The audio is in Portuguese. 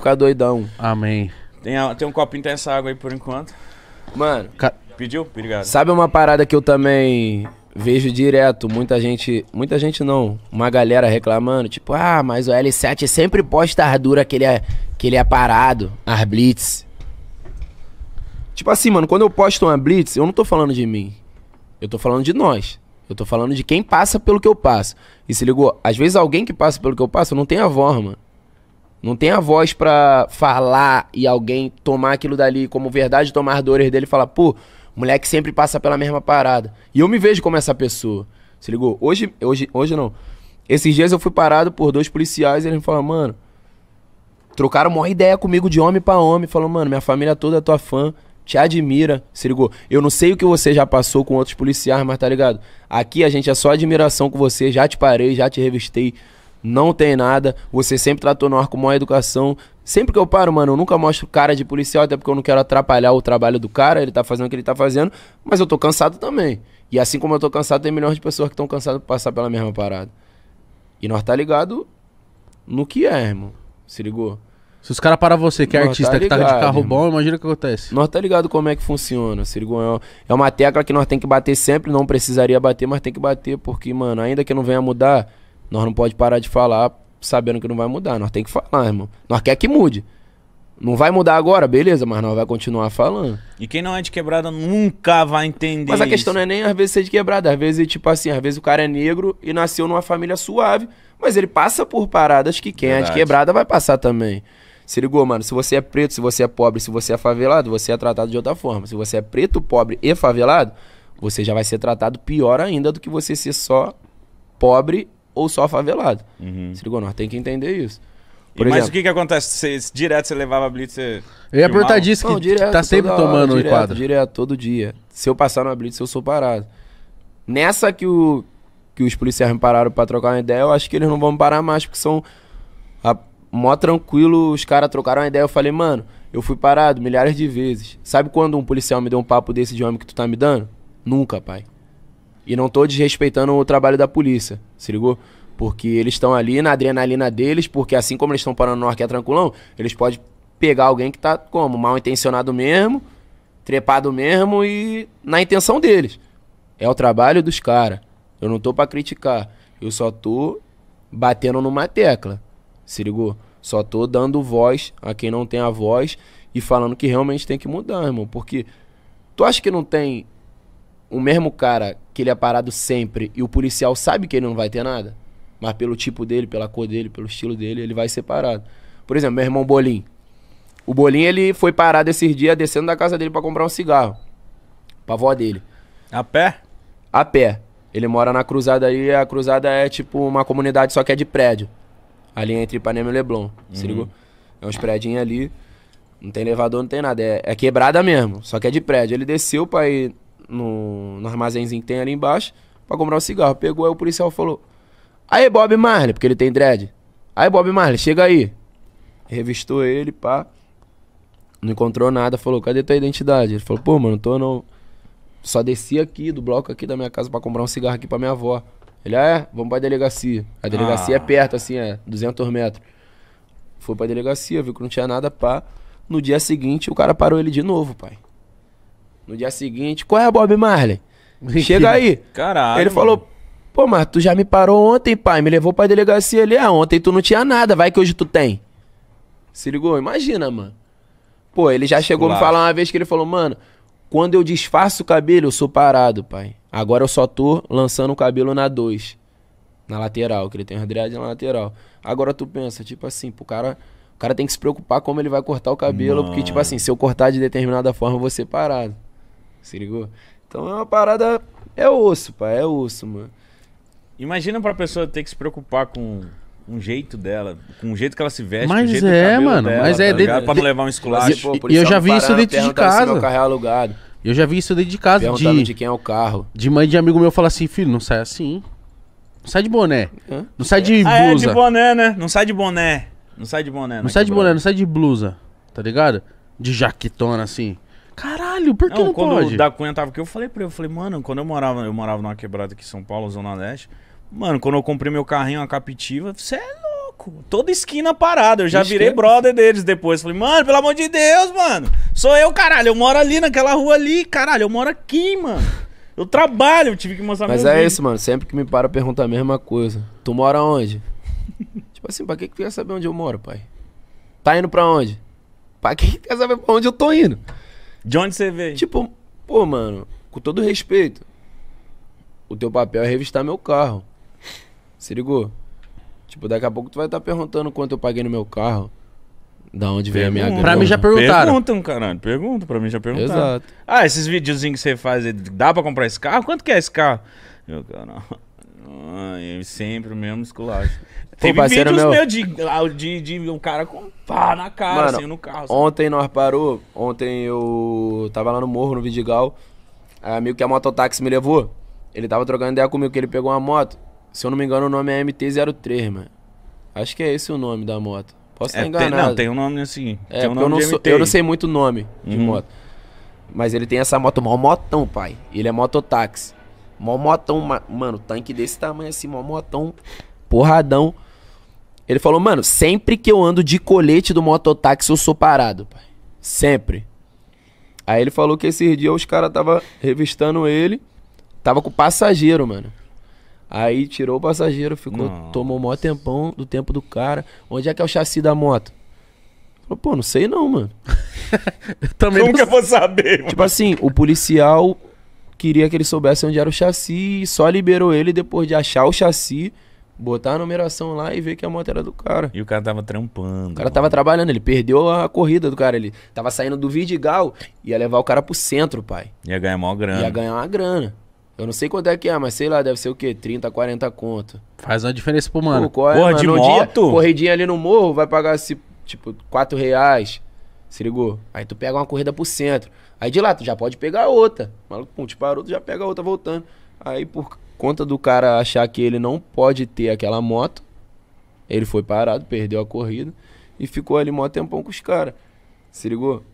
ficar doidão. Amém. Tem, a- tem um copinho, tem essa água aí por enquanto. Mano, Ca- Pediu? Obrigado. sabe uma parada que eu também vejo direto? Muita gente. Muita gente não. Uma galera reclamando, tipo, ah, mas o L7 sempre posta as que ele é, que ele é parado, as blitz. Tipo assim, mano, quando eu posto uma blitz, eu não tô falando de mim. Eu tô falando de nós. Eu tô falando de quem passa pelo que eu passo. E se ligou? Às vezes alguém que passa pelo que eu passo não tem a mano. Não tem a voz para falar e alguém tomar aquilo dali como verdade, tomar as dores dele e falar, pô, moleque sempre passa pela mesma parada. E eu me vejo como essa pessoa. Se ligou? Hoje, hoje, hoje não. Esses dias eu fui parado por dois policiais e eles me falaram, mano, trocaram uma ideia comigo de homem para homem. Falou, mano, minha família toda é tua fã, te admira, se ligou? Eu não sei o que você já passou com outros policiais, mas tá ligado? Aqui a gente é só admiração com você, já te parei, já te revistei não tem nada. Você sempre tratou no ar com maior educação. Sempre que eu paro, mano, eu nunca mostro cara de policial, até porque eu não quero atrapalhar o trabalho do cara, ele tá fazendo o que ele tá fazendo, mas eu tô cansado também. E assim como eu tô cansado, tem milhões de pessoas que estão cansadas de passar pela mesma parada. E nós tá ligado no que é, irmão. Se ligou? Se os caras param você, que é tá artista, tá ligado, que tá de carro irmão. bom, imagina o que acontece. Nós tá ligado como é que funciona, se ligou? É, é uma tecla que nós tem que bater sempre, não precisaria bater, mas tem que bater, porque, mano, ainda que não venha mudar, nós não pode parar de falar sabendo que não vai mudar. Nós tem que falar, irmão. Nós quer que mude. Não vai mudar agora, beleza, mas nós vai continuar falando. E quem não é de quebrada nunca vai entender. Mas a questão isso. não é nem às vezes ser de quebrada, às vezes, tipo assim, às vezes o cara é negro e nasceu numa família suave, mas ele passa por paradas que quem Verdade. é de quebrada vai passar também. Se ligou, mano? Se você é preto, se você é pobre, se você é favelado, você é tratado de outra forma. Se você é preto, pobre e favelado, você já vai ser tratado pior ainda do que você ser só pobre ou só favelado. Uhum. Se ligou, nós tem que entender isso. Por e, mas o que que acontece? Você, direto você levava a blitz, Eu ia perguntar disso, que Não, tá direto, tá sempre tomando direto, o quadro. Direto, todo dia. Se eu passar na blitz, eu sou parado. Nessa que, o, que os policiais me pararam pra trocar uma ideia, eu acho que eles não vão parar mais, porque são a, mó tranquilo, os caras trocaram uma ideia, eu falei, mano, eu fui parado milhares de vezes. Sabe quando um policial me deu um papo desse de homem que tu tá me dando? Nunca, pai. E não tô desrespeitando o trabalho da polícia, se ligou? Porque eles estão ali na adrenalina deles, porque assim como eles estão parando no ar que é tranquilão, eles podem pegar alguém que tá como? Mal intencionado mesmo, trepado mesmo e na intenção deles. É o trabalho dos caras. Eu não tô para criticar. Eu só tô batendo numa tecla. Se ligou? Só tô dando voz a quem não tem a voz e falando que realmente tem que mudar, irmão. Porque tu acha que não tem o mesmo cara que ele é parado sempre e o policial sabe que ele não vai ter nada, mas pelo tipo dele, pela cor dele, pelo estilo dele, ele vai ser parado. Por exemplo, meu irmão Bolim. O Bolim, ele foi parado esses dias descendo da casa dele para comprar um cigarro. Pra avó dele. A pé? A pé. Ele mora na cruzada aí, a cruzada é tipo uma comunidade só que é de prédio. Ali entre Ipanema e Leblon. Uhum. Se ligou? É uns prédios ali. Não tem elevador, não tem nada. É, é, quebrada mesmo, só que é de prédio. Ele desceu pra ir no, no armazenzinho que tem ali embaixo pra comprar um cigarro. Pegou, aí o policial falou: Aí, Bob Marley, porque ele tem dread. Aí, Bob Marley, chega aí. Revistou ele, pá. Não encontrou nada, falou: Cadê tua identidade? Ele falou: Pô, mano, tô não. Só desci aqui do bloco aqui da minha casa para comprar um cigarro aqui pra minha avó. Ele, ah, é, vamos pra delegacia. A delegacia é ah. é perto, assim, é, 200 metros. Foi pra delegacia, viu que não tinha nada, pá. No dia seguinte, o cara parou ele de novo, pai. No dia seguinte, qual é, Bob Marley? Chega aí. Caralho. Ele falou, pô, mas tu já me parou ontem, pai. Me levou pra delegacia ali. Ah, ontem tu não tinha nada, vai que hoje tu tem. Se ligou? Imagina, mano. Pô, ele já chegou claro. me falar uma vez que ele falou, mano, quando eu disfarço o cabelo, eu sou parado, pai. Agora eu só tô lançando o cabelo na 2. Na lateral, que ele tem o Adriano na lateral. Agora tu pensa, tipo assim, pro cara. O cara tem que se preocupar como ele vai cortar o cabelo, Mano. porque, tipo assim, se eu cortar de determinada forma, eu vou ser parado. Se ligou? Então é uma parada. É osso, pai. É osso, mano. Imagina pra pessoa ter que se preocupar com um jeito dela, com o jeito que ela se veste, mas jeito é, mano, dela, mas tá é, de, pra não levar um esculacho. E, eu já vi isso dentro de casa. Meu carro é alugado. Eu já vi isso dentro de casa de, de quem é o carro. De mãe de amigo meu falar assim, filho, não sai assim. Não sai de boné. Hã? Não sai de blusa. Ah, é de boné, né? Não sai de boné. Não sai de boné, né, Não sai de boné, não sai de blusa. Tá ligado? De jaquetona assim. Caralho, por que não, não quando pode? o da Cunha tava aqui, eu falei pra ele, eu falei, mano, quando eu morava, eu morava numa quebrada aqui em São Paulo, Zona Leste, mano, quando eu comprei meu carrinho, a captiva, você é louco. Toda esquina parada, eu já Ixi, virei que... É brother deles depois. Falei, mano, pelo amor de Deus, mano, sou eu, caralho, eu moro ali naquela rua ali, caralho, eu moro aqui, mano. Eu trabalho, eu tive que mostrar Mas é vídeo. isso, mano, sempre que me para pergunta a mesma coisa. Tu mora onde? tipo assim, pra que que tu quer saber onde eu moro, pai? Tá indo pra onde? Pra que que tu quer saber pra onde eu tô indo? De onde você veio? Tipo, pô, mano, com todo respeito, o teu papel é revistar meu carro. Se ligou? Tipo, daqui a pouco tu vai estar tá perguntando quanto eu paguei no meu carro. Da onde veio a minha grana? Pra mim já perguntaram. Perguntam, caralho. Perguntam, pra mim já perguntaram. Exato. Ah, esses videozinhos que você faz, dá pra comprar esse carro? Quanto que é esse carro? Meu canal. Ah, sempre o mesmo esculacho. tem parceiro vídeos meu... meu de, de, de, um cara com pá na cara, Mano, assim, no carro. Sabe? Ontem nós parou, ontem eu tava lá no morro, no Vidigal, amigo que a é mototáxi me levou, ele tava trocando ideia comigo, que ele pegou uma moto, se eu não me engano o nome é MT-03, mano. Acho que é esse o nome da moto. Posso é, enganado. Tem, não, tem um nome assim. É, um nome eu, não sou, eu, não sei muito o nome uhum. de moto. Mas ele tem essa moto, mó motão, pai. Ele é mototáxi. Mó motão, mano, tanque desse tamanho assim, mó motão, porradão. Ele falou, mano, sempre que eu ando de colete do mototáxi, eu sou parado, pai. Sempre. Aí ele falou que esses dias os caras tava revistando ele, tava com o passageiro, mano. Aí tirou o passageiro, ficou, Nossa. tomou mó tempão do tempo do cara. Onde é que é o chassi da moto? pô, não sei não, mano. Também Como eu vou saber, tipo mano. Tipo assim, o policial queria que ele soubesse onde era o chassi e só liberou ele depois de achar o chassi, botar a numeração lá e ver que a moto era do cara. E o cara tava trampando. O cara mano. tava trabalhando, ele perdeu a corrida do cara. Ele tava saindo do Vidigal, e ia levar o cara pro centro, pai. Ia ganhar maior grana. Ia ganhar uma grana. Eu não sei quanto é que é, mas sei lá, deve ser o quê? 30, 40 conto. Faz uma diferença pro mano. Pô, é, Porra, mano, de moto? Dia, corridinha ali no morro, vai pagar, tipo, 4 reais. Se ligou? Aí tu pega uma corrida pro centro. Aí de lá, tu já pode pegar outra. O maluco, pum, te parou, tu já pega outra voltando. Aí por conta do cara achar que ele não pode ter aquela moto, ele foi parado, perdeu a corrida e ficou ali mó tempão com os caras. Se ligou?